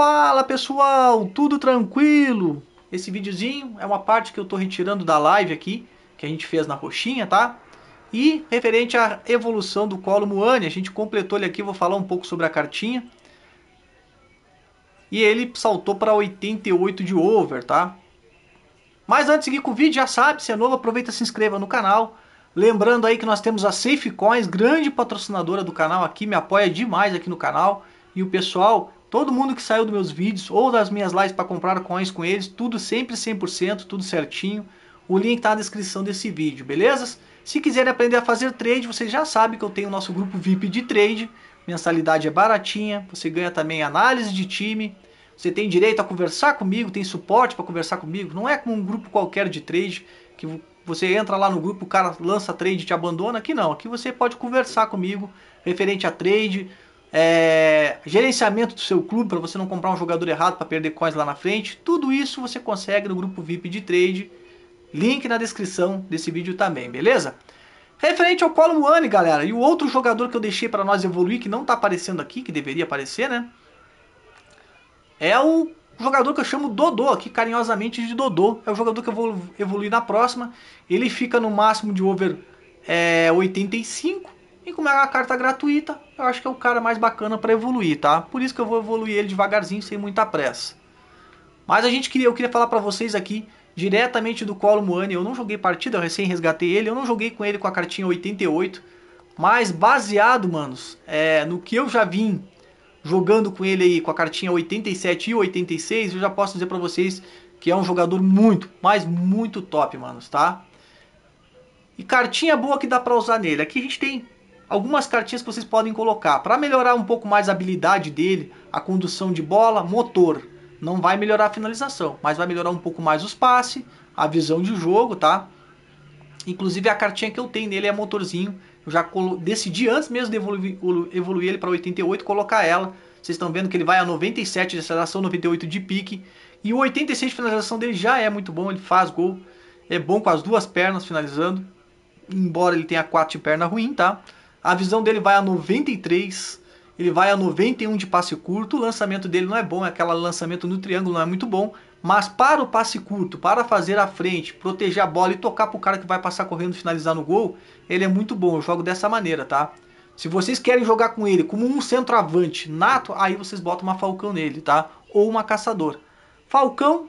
Fala pessoal, tudo tranquilo? Esse videozinho é uma parte que eu estou retirando da live aqui, que a gente fez na roxinha, tá? E referente à evolução do colo Muani, a gente completou ele aqui, vou falar um pouco sobre a cartinha. E ele saltou para 88 de over, tá? Mas antes de seguir com o vídeo, já sabe, se é novo, aproveita e se inscreva no canal. Lembrando aí que nós temos a Safe Coins, grande patrocinadora do canal aqui, me apoia demais aqui no canal. E o pessoal Todo mundo que saiu dos meus vídeos ou das minhas lives para comprar coins com eles, tudo sempre 100%, tudo certinho. O link está na descrição desse vídeo, beleza? Se quiserem aprender a fazer trade, vocês já sabem que eu tenho o nosso grupo VIP de trade. Mensalidade é baratinha, você ganha também análise de time, você tem direito a conversar comigo, tem suporte para conversar comigo. Não é como um grupo qualquer de trade que você entra lá no grupo, o cara lança trade e te abandona. Aqui não, aqui você pode conversar comigo referente a trade, é, gerenciamento do seu clube para você não comprar um jogador errado para perder coins lá na frente. Tudo isso você consegue no grupo VIP de trade. Link na descrição desse vídeo também, beleza? Referente ao Colo Muani, galera, e o outro jogador que eu deixei para nós evoluir, que não está aparecendo aqui, que deveria aparecer, né? É o jogador que eu chamo Dodô, aqui carinhosamente de Dodô. É o jogador que eu vou evoluir na próxima. Ele fica no máximo de over é, 85 como é uma carta gratuita, eu acho que é o cara mais bacana para evoluir, tá? Por isso que eu vou evoluir ele devagarzinho, sem muita pressa. Mas a gente queria, eu queria falar para vocês aqui diretamente do Colo Muani. Eu não joguei partida, eu recém resgatei ele, eu não joguei com ele com a cartinha 88. Mas baseado, manos, é, no que eu já vim jogando com ele aí com a cartinha 87 e 86, eu já posso dizer para vocês que é um jogador muito, mas muito top, manos, tá? E cartinha boa que dá para usar nele. Aqui a gente tem algumas cartinhas que vocês podem colocar para melhorar um pouco mais a habilidade dele, a condução de bola, motor. Não vai melhorar a finalização, mas vai melhorar um pouco mais os passes, a visão de jogo, tá? Inclusive a cartinha que eu tenho nele é motorzinho. Eu já decidi antes mesmo de evoluir, evoluir ele para 88, colocar ela. Vocês estão vendo que ele vai a 97 de aceleração, 98 de pique. E o 86 de finalização dele já é muito bom, ele faz gol. É bom com as duas pernas finalizando. Embora ele tenha quatro de perna ruim, tá? A visão dele vai a 93, ele vai a 91 de passe curto. O lançamento dele não é bom, é aquele lançamento no triângulo não é muito bom. Mas para o passe curto, para fazer a frente, proteger a bola e tocar para o cara que vai passar correndo finalizar no gol, ele é muito bom. Eu jogo dessa maneira, tá? Se vocês querem jogar com ele como um centroavante nato, aí vocês botam uma Falcão nele, tá? Ou uma Caçador. Falcão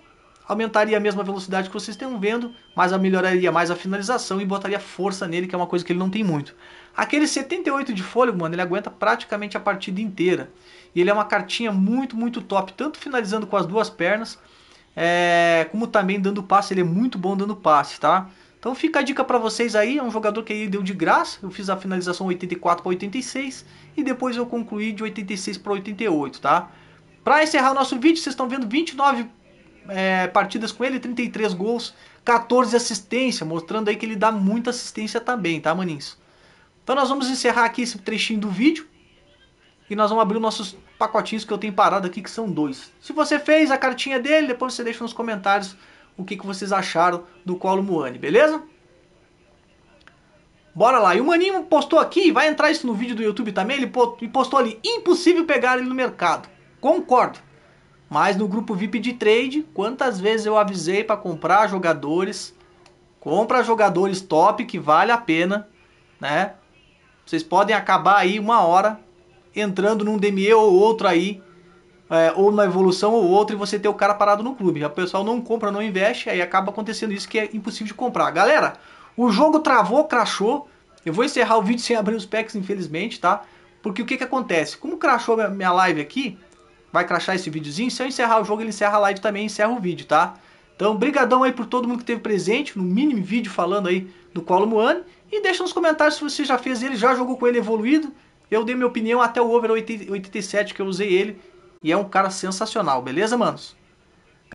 aumentaria a mesma velocidade que vocês estão vendo, mas melhoraria mais a finalização e botaria força nele, que é uma coisa que ele não tem muito. Aquele 78 de fôlego, mano, ele aguenta praticamente a partida inteira. E ele é uma cartinha muito, muito top, tanto finalizando com as duas pernas, é, como também dando passe, ele é muito bom dando passe, tá? Então fica a dica para vocês aí, é um jogador que aí deu de graça, eu fiz a finalização 84 para 86 e depois eu concluí de 86 para 88, tá? Para encerrar o nosso vídeo, vocês estão vendo 29 é, partidas com ele, 33 gols, 14 assistência, mostrando aí que ele dá muita assistência também, tá, maninhos? Então nós vamos encerrar aqui esse trechinho do vídeo e nós vamos abrir os nossos pacotinhos que eu tenho parado aqui, que são dois. Se você fez a cartinha dele, depois você deixa nos comentários o que, que vocês acharam do Colo Muani, beleza? Bora lá. E o Maninho postou aqui, vai entrar isso no vídeo do YouTube também, ele postou ali, impossível pegar ele no mercado. Concordo. Mas no grupo VIP de trade, quantas vezes eu avisei para comprar jogadores? Compra jogadores top que vale a pena, né? Vocês podem acabar aí uma hora entrando num DME ou outro aí, é, ou na evolução ou outro, e você ter o cara parado no clube. O pessoal não compra, não investe, aí acaba acontecendo isso que é impossível de comprar. Galera, o jogo travou, crachou. Eu vou encerrar o vídeo sem abrir os packs, infelizmente, tá? Porque o que que acontece? Como crachou minha live aqui, vai crachar esse videozinho. Se eu encerrar o jogo, ele encerra a live também, encerra o vídeo, tá? Então, brigadão aí por todo mundo que teve presente, no mínimo vídeo falando aí do Colo Muani. E deixa nos comentários se você já fez ele, já jogou com ele evoluído. Eu dei minha opinião até o over 87 que eu usei ele. E é um cara sensacional, beleza, manos?